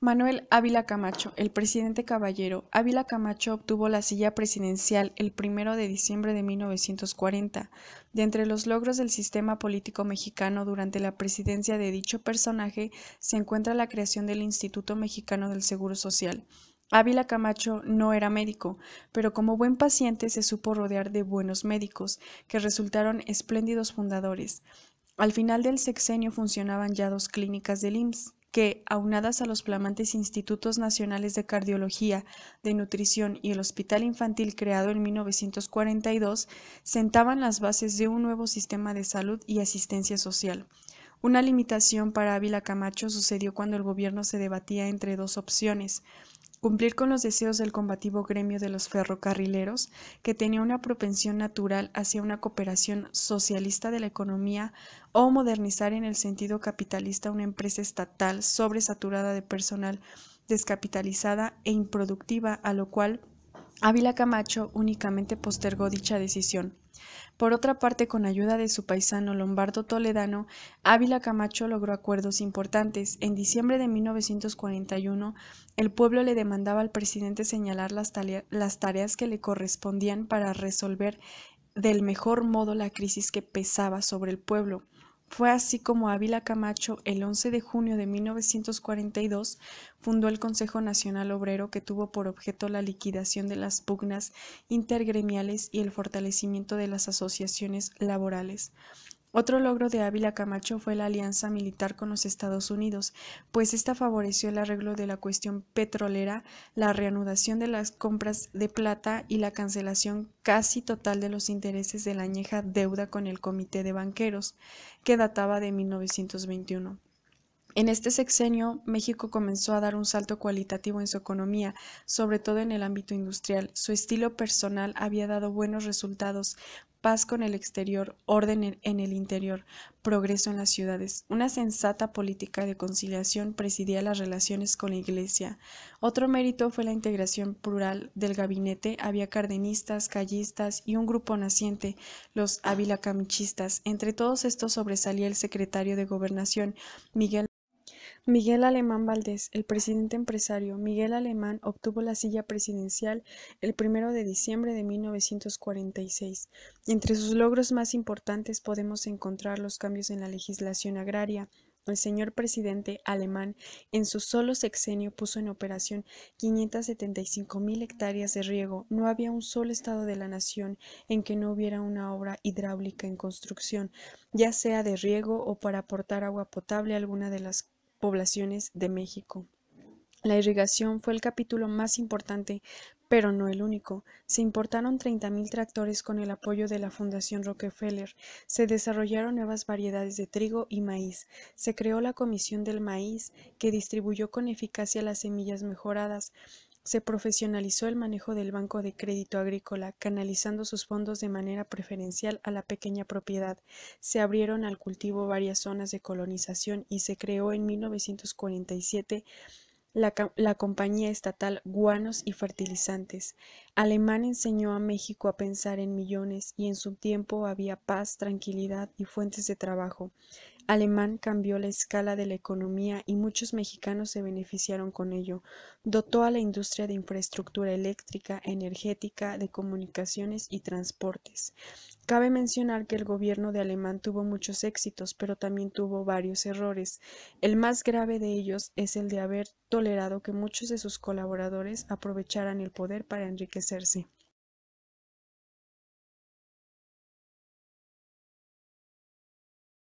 Manuel Ávila Camacho, el presidente caballero. Ávila Camacho obtuvo la silla presidencial el primero de diciembre de 1940. De entre los logros del sistema político mexicano durante la presidencia de dicho personaje se encuentra la creación del Instituto Mexicano del Seguro Social. Ávila Camacho no era médico, pero como buen paciente se supo rodear de buenos médicos, que resultaron espléndidos fundadores. Al final del sexenio funcionaban ya dos clínicas del IMSS que, aunadas a los flamantes Institutos Nacionales de Cardiología, de Nutrición y el Hospital Infantil creado en 1942, sentaban las bases de un nuevo sistema de salud y asistencia social. Una limitación para Ávila Camacho sucedió cuando el gobierno se debatía entre dos opciones, cumplir con los deseos del combativo gremio de los ferrocarrileros, que tenía una propensión natural hacia una cooperación socialista de la economía, o modernizar en el sentido capitalista una empresa estatal sobresaturada de personal, descapitalizada e improductiva, a lo cual Ávila Camacho únicamente postergó dicha decisión. Por otra parte, con ayuda de su paisano Lombardo Toledano, Ávila Camacho logró acuerdos importantes. En diciembre de 1941, el pueblo le demandaba al presidente señalar las, tareas que le correspondían para resolver del mejor modo la crisis que pesaba sobre el pueblo. Fue así como Ávila Camacho, el 11 de junio de 1942, fundó el Consejo Nacional Obrero que tuvo por objeto la liquidación de las pugnas intergremiales y el fortalecimiento de las asociaciones laborales. Otro logro de Ávila Camacho fue la alianza militar con los Estados Unidos, pues esta favoreció el arreglo de la cuestión petrolera, la reanudación de las compras de plata y la cancelación casi total de los intereses de la añeja deuda con el Comité de Banqueros, que databa de 1921. En este sexenio, México comenzó a dar un salto cualitativo en su economía, sobre todo en el ámbito industrial. Su estilo personal había dado buenos resultados, paz con el exterior, orden en el interior, progreso en las ciudades. Una sensata política de conciliación presidía las relaciones con la Iglesia. Otro mérito fue la integración plural del gabinete. Había cardenistas, callistas y un grupo naciente, los avilacamichistas. Entre todos estos sobresalía el secretario de Gobernación, Miguel Miguel Alemán Valdés, el presidente empresario Miguel Alemán, obtuvo la silla presidencial el primero de diciembre de 1946. Entre sus logros más importantes podemos encontrar los cambios en la legislación agraria. El señor presidente alemán en su solo sexenio puso en operación 575 mil hectáreas de riego. No había un solo estado de la nación en que no hubiera una obra hidráulica en construcción, ya sea de riego o para aportar agua potable a alguna de las poblaciones de México. La irrigación fue el capítulo más importante, pero no el único. Se importaron 30.000 tractores con el apoyo de la Fundación Rockefeller. Se desarrollaron nuevas variedades de trigo y maíz. Se creó la Comisión del Maíz, que distribuyó con eficacia las semillas mejoradas. Se profesionalizó el manejo del Banco de Crédito Agrícola, canalizando sus fondos de manera preferencial a la pequeña propiedad. Se abrieron al cultivo varias zonas de colonización y se creó en 1947 la, la, compañía estatal Guanos y Fertilizantes. Alemán enseñó a México a pensar en millones y en su tiempo había paz, tranquilidad y fuentes de trabajo alemán cambió la escala de la economía y muchos mexicanos se beneficiaron con ello. Dotó a la industria de infraestructura eléctrica, energética, de comunicaciones y transportes. Cabe mencionar que el gobierno de Alemán tuvo muchos éxitos, pero también tuvo varios errores. El más grave de ellos es el de haber tolerado que muchos de sus colaboradores aprovecharan el poder para enriquecerse.